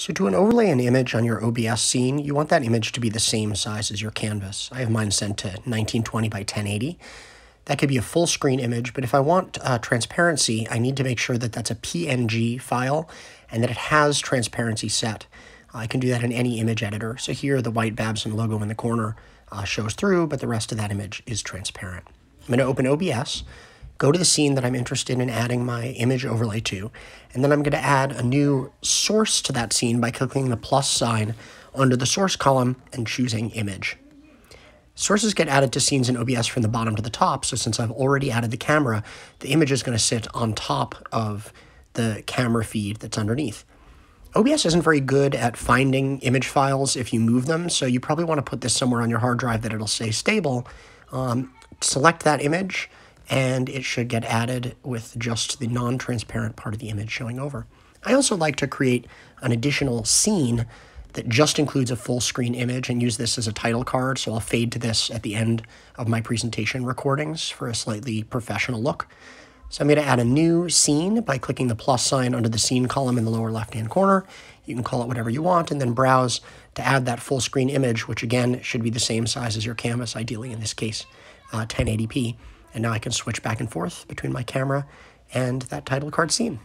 So to an overlay an image on your OBS scene, you want that image to be the same size as your canvas. I have mine sent to 1920 by 1080. That could be a full screen image, but if I want uh, transparency, I need to make sure that that's a PNG file and that it has transparency set. I can do that in any image editor. So here the white Babson logo in the corner uh, shows through, but the rest of that image is transparent. I'm going to open OBS go to the scene that I'm interested in adding my image overlay to, and then I'm going to add a new source to that scene by clicking the plus sign under the source column and choosing image. Sources get added to scenes in OBS from the bottom to the top, so since I've already added the camera, the image is going to sit on top of the camera feed that's underneath. OBS isn't very good at finding image files if you move them, so you probably want to put this somewhere on your hard drive that it'll stay stable. Um, select that image, and it should get added with just the non-transparent part of the image showing over. I also like to create an additional scene that just includes a full screen image and use this as a title card. So I'll fade to this at the end of my presentation recordings for a slightly professional look. So I'm going to add a new scene by clicking the plus sign under the scene column in the lower left-hand corner. You can call it whatever you want and then browse to add that full screen image, which again should be the same size as your canvas, ideally in this case, uh, 1080p and now I can switch back and forth between my camera and that title card scene.